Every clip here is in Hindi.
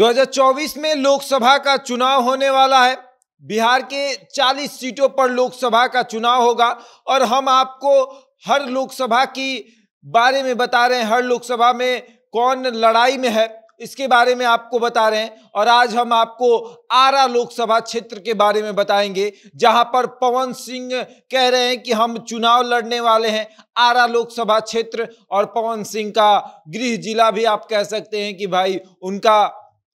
2024 में लोकसभा का चुनाव होने वाला है बिहार के 40 सीटों पर लोकसभा का चुनाव होगा और हम आपको हर लोकसभा की बारे में बता रहे हैं हर लोकसभा में कौन लड़ाई में है इसके बारे में आपको बता रहे हैं और आज हम आपको आरा लोकसभा क्षेत्र के बारे में बताएंगे जहां पर पवन सिंह कह रहे हैं कि हम चुनाव लड़ने वाले हैं आरा लोकसभा क्षेत्र और पवन सिंह का गृह जिला भी आप कह सकते हैं कि भाई उनका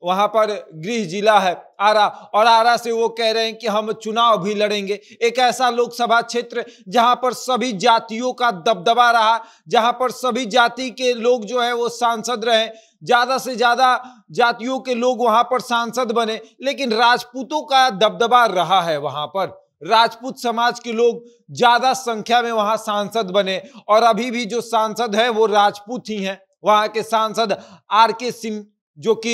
वहां पर गृह जिला है आरा और आरा से वो कह रहे हैं कि हम चुनाव भी लड़ेंगे एक ऐसा लोकसभा क्षेत्र जहां पर सभी जातियों का दबदबा रहा जहां पर सभी जाति के लोग जो है वो सांसद रहे ज्यादा से ज्यादा जातियों के लोग वहां पर सांसद बने लेकिन राजपूतों का दबदबा रहा है वहां पर राजपूत समाज के लोग ज्यादा संख्या में वहां सांसद बने और अभी भी जो सांसद हैं वो राजपूत ही हैं वहां के सांसद आर के सिंह जो कि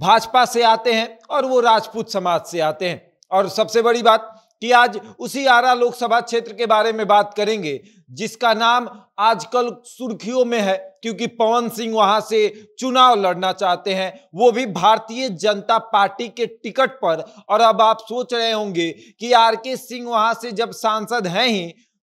भाजपा से आते हैं और वो राजपूत समाज से आते हैं और सबसे बड़ी बात कि आज उसी आरा लोकसभा क्षेत्र के बारे में बात करेंगे जिसका नाम आजकल सुर्खियों में है क्योंकि पवन सिंह वहां से चुनाव लड़ना चाहते हैं वो भी भारतीय जनता पार्टी के टिकट पर और अब आप सोच रहे होंगे कि आर के सिंह वहां से जब सांसद हैं ही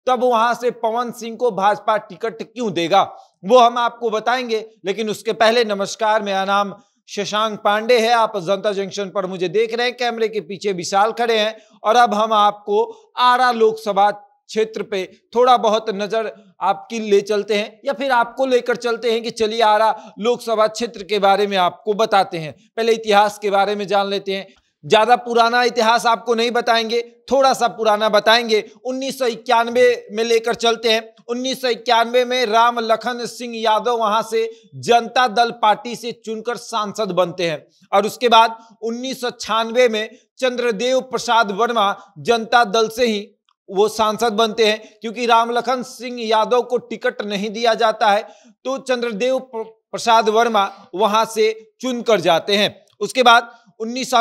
तब वहां से पवन सिंह को भाजपा टिकट क्यों देगा वो हम आपको बताएंगे लेकिन उसके पहले नमस्कार मेरा नाम शशांक पांडे है आप जनता जंक्शन पर मुझे देख रहे हैं कैमरे के पीछे विशाल खड़े हैं और अब हम आपको आरा लोकसभा क्षेत्र पे थोड़ा बहुत नजर आपकी ले चलते हैं या फिर आपको लेकर चलते हैं कि चलिए आरा लोकसभा क्षेत्र के बारे में आपको बताते हैं पहले इतिहास के बारे में जान लेते हैं ज़्यादा पुराना इतिहास आपको नहीं बताएंगे थोड़ा सा पुराना बताएंगे उन्नीस में लेकर चलते हैं उन्नीस में राम लखन सिंह यादव वहां से जनता दल पार्टी से चुनकर सांसद बनते हैं और उसके बाद उन्नीस में चंद्रदेव प्रसाद वर्मा जनता दल से ही वो सांसद बनते हैं क्योंकि राम लखन सिंह यादव को टिकट नहीं दिया जाता है तो चंद्रदेव प्रसाद वर्मा वहां से चुनकर जाते हैं उसके बाद उन्नीस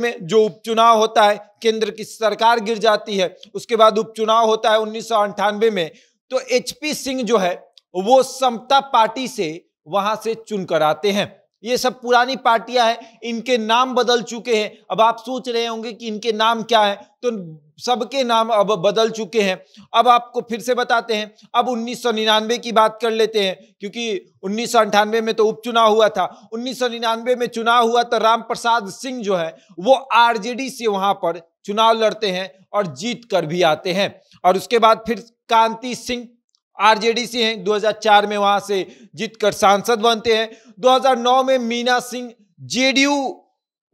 में जो उपचुनाव होता है केंद्र की सरकार गिर जाती है उसके बाद उपचुनाव होता है उन्नीस में तो एचपी सिंह जो है वो समता पार्टी से वहां से चुनकर आते हैं ये सब पुरानी पार्टियां हैं इनके नाम बदल चुके हैं अब आप सोच रहे होंगे कि इनके नाम क्या है तो सबके नाम अब बदल चुके हैं अब आपको फिर से बताते हैं अब 1999 की बात कर लेते हैं क्योंकि उन्नीस में तो उपचुनाव हुआ था 1999 में चुनाव हुआ तो राम प्रसाद सिंह जो है वो आरजेडी से वहां पर चुनाव लड़ते हैं और जीत कर भी आते हैं और उसके बाद फिर कांति सिंह आरजेडीसी हैं 2004 में वहां से जीतकर सांसद बनते हैं 2009 में मीना सिंह जेडीयू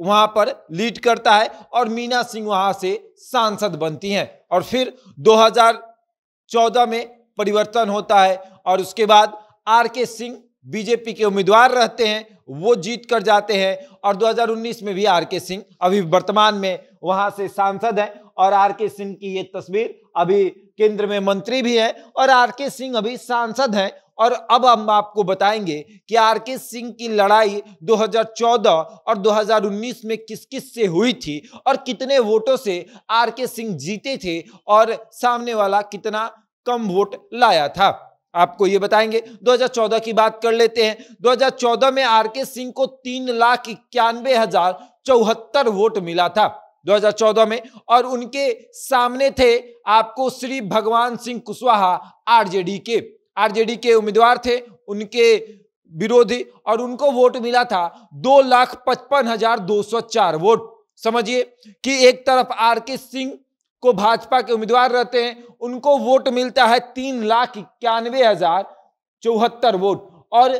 वहां पर लीड करता है और मीना सिंह वहां से सांसद बनती हैं और फिर 2014 में परिवर्तन होता है और उसके बाद आर के सिंह बीजेपी के उम्मीदवार रहते हैं वो जीत कर जाते हैं और 2019 में भी आर के सिंह अभी वर्तमान में वहां से सांसद हैं और आर के सिंह की ये तस्वीर अभी केंद्र में मंत्री भी हैं और आर के सिंह अभी सांसद हैं और अब हम आपको बताएंगे कि आर के सिंह की लड़ाई 2014 और 2019 में किस किस से हुई थी और कितने वोटों से आर के सिंह जीते थे और सामने वाला कितना कम वोट लाया था आपको ये बताएंगे 2014 की बात कर लेते हैं 2014 में आर के सिंह को तीन लाख इक्यानवे हजार चौहत्तर वोट मिला था 2014 में और उनके सामने थे आपको श्री भगवान सिंह कुशवाहा आरजेडी के आरजेडी के उम्मीदवार थे उनके विरोधी और उनको वोट मिला था दो लाख पचपन हजार दो सौ चार वोट समझिए कि एक तरफ आर के सिंह को भाजपा के उम्मीदवार रहते हैं उनको वोट मिलता है तीन लाख इक्यानवे हजार चौहत्तर वोट और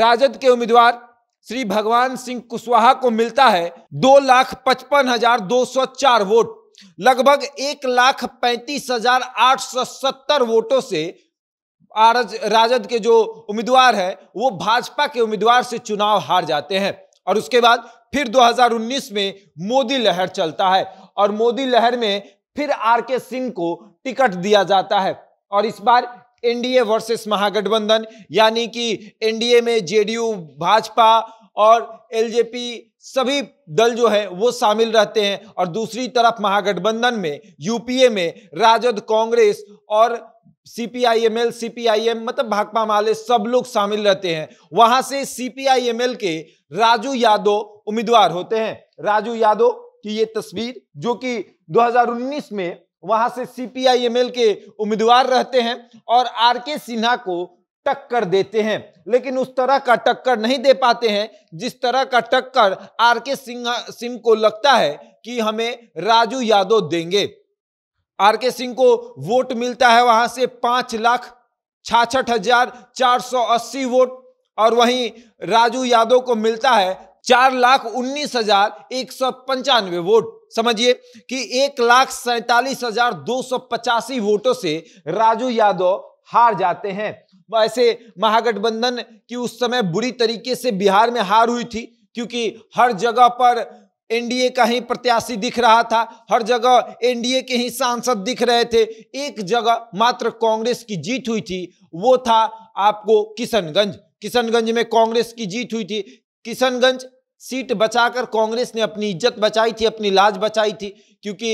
राजद के उम्मीदवार श्री भगवान सिंह कुशवाहा को मिलता है दो लाख पचपन हजार दो सौ चार वोट लगभग एक लाख पैंतीस हजार आठ सौ सत्तर वोटों से आरज राजद के जो उम्मीदवार है वो भाजपा के उम्मीदवार से चुनाव हार जाते हैं और उसके बाद फिर 2019 में मोदी लहर चलता है और मोदी लहर में फिर आर के सिंह को टिकट दिया जाता है और इस बार एनडीए वर्सेस महागठबंधन यानी कि एनडीए में जेडीयू भाजपा और एलजेपी सभी दल जो है वो शामिल रहते हैं और दूसरी तरफ महागठबंधन में यूपीए में राजद कांग्रेस और सीपीआईएमएल सीपीआईएम मतलब भाकपा माले सब लोग शामिल रहते हैं वहां से सीपीआईएमएल के राजू यादव उम्मीदवार होते हैं राजू यादव की ये तस्वीर जो कि 2019 में वहां से सीपीआईएमएल के उम्मीदवार रहते हैं और आर के सिन्हा को टक्कर देते हैं लेकिन उस तरह का टक्कर नहीं दे पाते हैं जिस तरह का टक्कर आर के सिंह सिंह को लगता है कि हमें राजू यादव देंगे आर के सिंह को वोट मिलता है वहां से पांच लाख छाछठ हजार चार सौ अस्सी वोट और वहीं राजू यादव को मिलता है चार लाख उन्नीस हजार एक सौ पंचानवे वोट समझिए कि एक लाख सैतालीस हजार दो सौ पचासी वोटों से राजू यादव हार जाते हैं वैसे महागठबंधन की उस समय बुरी तरीके से बिहार में हार हुई थी क्योंकि हर जगह पर एनडीए का ही प्रत्याशी दिख रहा था हर जगह एनडीए के ही सांसद दिख रहे थे एक जगह मात्र कांग्रेस की जीत हुई थी वो था आपको किशनगंज किशनगंज में कांग्रेस की जीत हुई थी किशनगंज सीट बचाकर कांग्रेस ने अपनी इज्जत बचाई थी अपनी लाज बचाई थी क्योंकि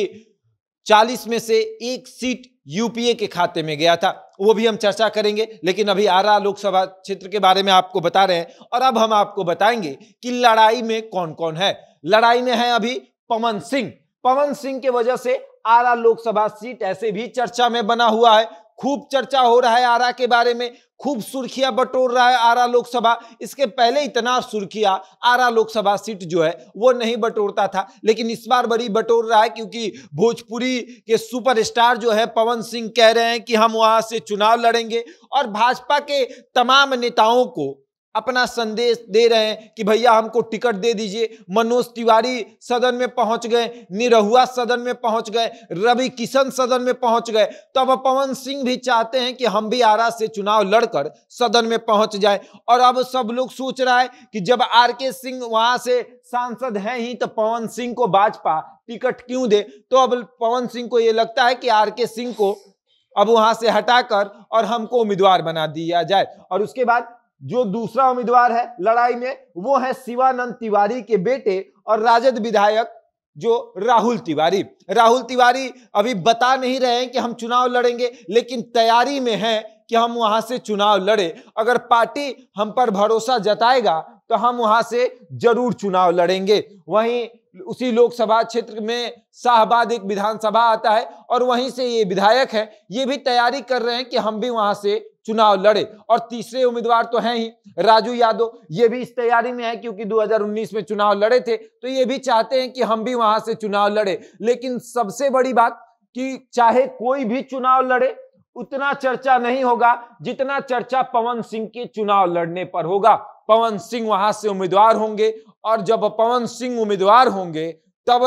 40 में से एक सीट यूपीए के खाते में गया था वो भी हम चर्चा करेंगे लेकिन अभी आरा लोकसभा क्षेत्र के बारे में आपको बता रहे हैं और अब हम आपको बताएंगे कि लड़ाई में कौन कौन है लड़ाई में है अभी पवन सिंह पवन सिंह के वजह से आरा लोकसभा सीट ऐसे भी चर्चा में बना हुआ है खूब चर्चा हो रहा है आरा के बारे में खूब सुर्खियां बटोर रहा है आरा लोकसभा इसके पहले इतना सुर्खियां आरा लोकसभा सीट जो है वो नहीं बटोरता था लेकिन इस बार बड़ी बटोर रहा है क्योंकि भोजपुरी के सुपरस्टार जो है पवन सिंह कह रहे हैं कि हम वहां से चुनाव लड़ेंगे और भाजपा के तमाम नेताओं को अपना संदेश दे रहे हैं कि भैया हमको टिकट दे दीजिए मनोज तिवारी सदन में पहुंच गए निरहुआ सदन में पहुंच गए रवि किशन सदन में पहुंच गए तो अब पवन सिंह भी चाहते हैं कि हम भी आरा से चुनाव लड़कर सदन में पहुंच जाए और अब सब लोग सोच रहा है कि जब आर के सिंह वहां से सांसद हैं ही तो पवन सिंह को भाजपा टिकट क्यों दे तो अब पवन सिंह को ये लगता है कि आर के सिंह को अब वहां से हटाकर और हमको उम्मीदवार बना दिया जाए और उसके बाद जो दूसरा उम्मीदवार है लड़ाई में वो है शिवानंद तिवारी के बेटे और राजद विधायक जो राहुल तिवारी राहुल तिवारी अभी बता नहीं रहे हैं कि हम चुनाव लड़ेंगे लेकिन तैयारी में है कि हम वहां से चुनाव लड़े अगर पार्टी हम पर भरोसा जताएगा तो हम वहां से जरूर चुनाव लड़ेंगे वहीं उसी लोकसभा क्षेत्र में शाहबाद एक विधानसभा आता है और वहीं से ये विधायक है ये भी तैयारी कर रहे हैं कि हम भी वहां से चुनाव लड़े और तीसरे उम्मीदवार तो हैं ही राजू यादव ये भी इस तैयारी में है क्योंकि 2019 में चुनाव लड़े थे तो ये भी चाहते हैं कि हम भी वहां से चुनाव लड़े लेकिन सबसे बड़ी बात कि चाहे कोई भी चुनाव लड़े उतना चर्चा नहीं होगा जितना चर्चा पवन सिंह के चुनाव लड़ने पर होगा पवन सिंह वहां से उम्मीदवार होंगे और जब पवन सिंह उम्मीदवार होंगे तब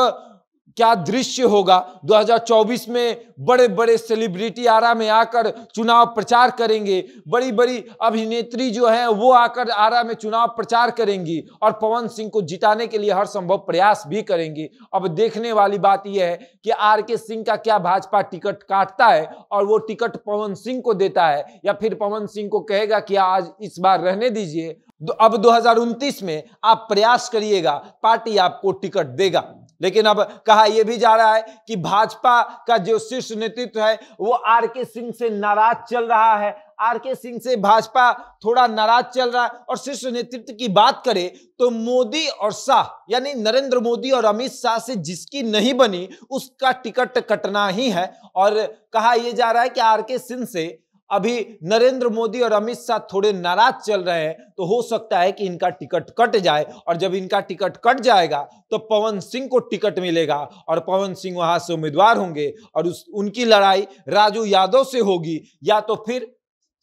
क्या दृश्य होगा 2024 में बड़े बड़े सेलिब्रिटी आरा में आकर चुनाव प्रचार करेंगे बड़ी बड़ी अभिनेत्री जो है वो आकर आरा में चुनाव प्रचार करेंगी और पवन सिंह को जिताने के लिए हर संभव प्रयास भी करेंगे अब देखने वाली बात यह है कि आर के सिंह का क्या भाजपा टिकट काटता है और वो टिकट पवन सिंह को देता है या फिर पवन सिंह को कहेगा कि आज इस बार रहने दीजिए अब दो में आप प्रयास करिएगा पार्टी आपको टिकट देगा लेकिन अब कहा यह भी जा रहा है कि भाजपा का जो शीर्ष नेतृत्व है वो आर के सिंह से नाराज चल रहा है आर के सिंह से भाजपा थोड़ा नाराज चल रहा है और शीर्ष नेतृत्व की बात करें तो मोदी और शाह यानी नरेंद्र मोदी और अमित शाह से जिसकी नहीं बनी उसका टिकट कटना ही है और कहा यह जा रहा है कि आर के सिंह से अभी नरेंद्र मोदी और अमित शाह थोड़े नाराज चल रहे हैं तो हो सकता है कि इनका टिकट कट जाए और जब इनका टिकट कट जाएगा तो पवन सिंह को टिकट मिलेगा और पवन सिंह वहां से उम्मीदवार होंगे और उस उनकी लड़ाई राजू यादव से होगी या तो फिर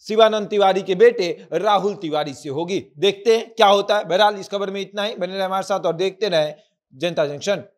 शिवानंद तिवारी के बेटे राहुल तिवारी से होगी देखते हैं क्या होता है बहरहाल इस खबर में इतना ही बने रहे हमारे साथ और देखते रहे जनता जंक्शन